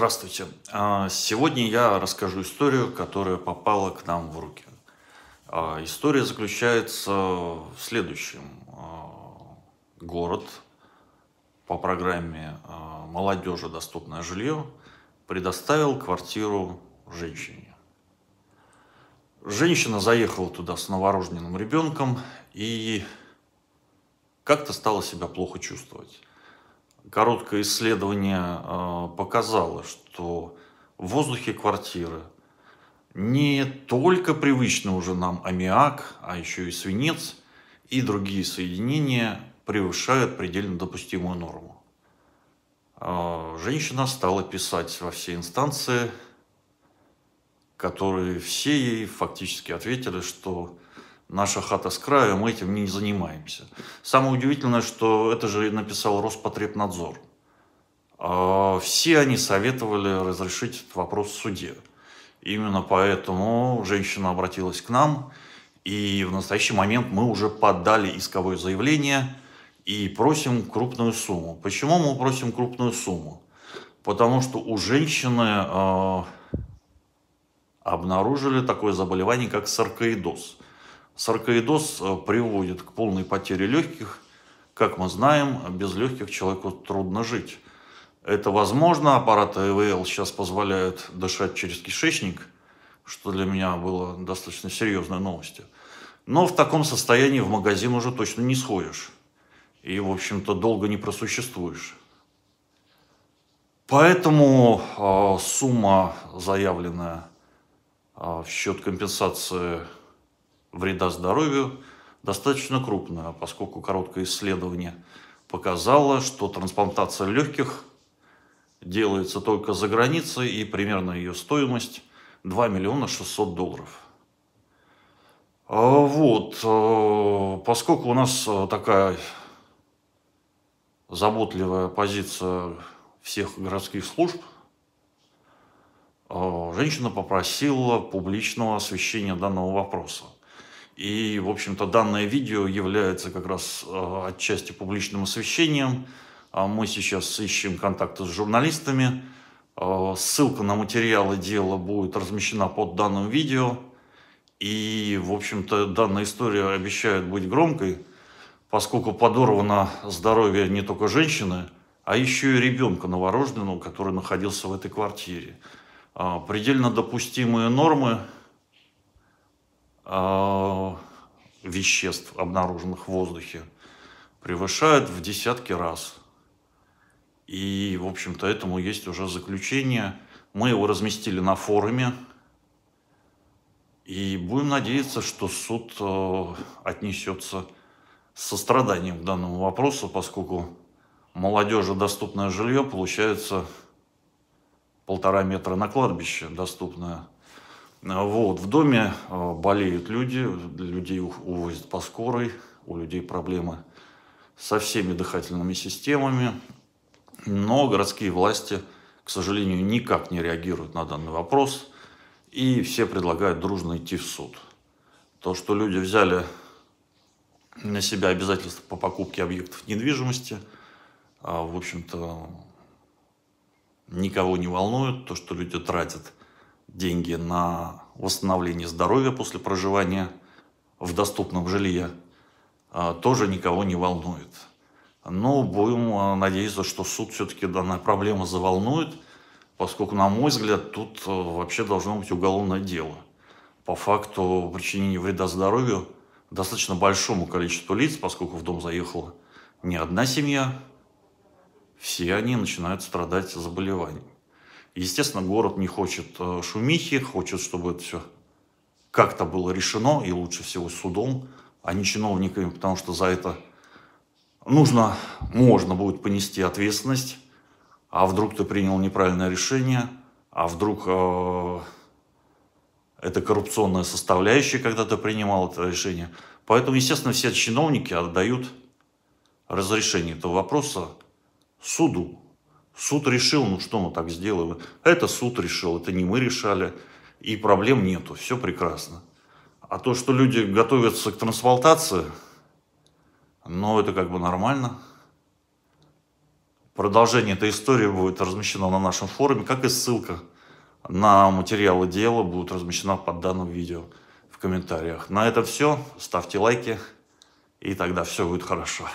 Здравствуйте. А, сегодня я расскажу историю, которая попала к нам в руки. А, история заключается в следующем. А, город по программе «Молодежи доступное жилье» предоставил квартиру женщине. Женщина заехала туда с новорожденным ребенком и как-то стала себя плохо чувствовать короткое исследование э, показало, что в воздухе квартиры не только привычно уже нам аммиак, а еще и свинец и другие соединения превышают предельно допустимую норму. Э, женщина стала писать во все инстанции, которые все ей фактически ответили, что наша хата с краю, мы этим не занимаемся. Самое удивительное, что это же написал Роспотребнадзор. А, все они советовали разрешить этот вопрос в суде. Именно поэтому женщина обратилась к нам, и в настоящий момент мы уже подали исковое заявление и просим крупную сумму. Почему мы просим крупную сумму? Потому что у женщины а, обнаружили такое заболевание, как саркоидоз – Саркоидоз э, приводит к полной потере легких. Как мы знаем, без легких человеку трудно жить. Это возможно, аппараты ЭВЛ сейчас позволяют дышать через кишечник, что для меня было достаточно серьезной новостью. Но в таком состоянии в магазин уже точно не сходишь. И, в общем-то, долго не просуществуешь. Поэтому э, сумма, заявленная э, в счет компенсации вреда здоровью достаточно крупная, поскольку короткое исследование показало, что трансплантация легких делается только за границей, и примерно ее стоимость 2 миллиона 600 долларов. А, вот, э, поскольку у нас э, такая заботливая позиция всех городских служб, э, женщина попросила публичного освещения данного вопроса. И, в общем-то, данное видео является как раз а, отчасти публичным освещением. А мы сейчас ищем контакты с журналистами. А, ссылка на материалы дела будет размещена под данным видео. И, в общем-то, данная история обещает быть громкой, поскольку подорвано здоровье не только женщины, а еще и ребенка новорожденного, который находился в этой квартире. Предельно допустимые нормы Э, веществ, обнаруженных в воздухе, превышают в десятки раз. И, в общем-то, этому есть уже заключение. Мы его разместили на форуме. И будем надеяться, что суд э, отнесется с состраданием к данному вопросу, поскольку молодежи доступное жилье получается полтора метра на кладбище доступное – Э, вот, в доме э, болеют люди, людей увозят по скорой, у людей проблемы со всеми дыхательными системами, но городские власти, к сожалению, никак не реагируют на данный вопрос, и все предлагают дружно идти в суд. То, что люди взяли на себя обязательства по покупке объектов недвижимости, э, в общем-то, никого не волнует, то, что люди тратят – деньги на восстановление здоровья после проживания в доступном жилье, а, тоже никого не волнует. Но будем а, надеяться, что суд все-таки данная проблема заволнует, поскольку, на мой взгляд, тут а, вообще должно быть уголовное дело. По факту причинения вреда здоровью достаточно большому количеству лиц, поскольку в дом заехала не одна семья, все они начинают страдать заболеванием. Естественно, город не хочет э, шумихи, хочет, чтобы это все как-то было решено, и лучше всего судом, а не чиновниками, потому что за это нужно, можно будет понести ответственность, а вдруг ты принял неправильное решение, а вдруг э, это коррупционная составляющая, когда ты принимал это решение. Поэтому, естественно, все чиновники отдают разрешение этого вопроса суду, Суд решил, ну что мы так сделали? Это суд решил, это не мы решали, и проблем нету, все прекрасно. А то, что люди готовятся к трансплантации, ну это как бы нормально. Продолжение этой истории будет размещено на нашем форуме, как и ссылка на материалы дела будет размещена под данным видео в комментариях. На этом все. Ставьте лайки, и тогда все будет хорошо.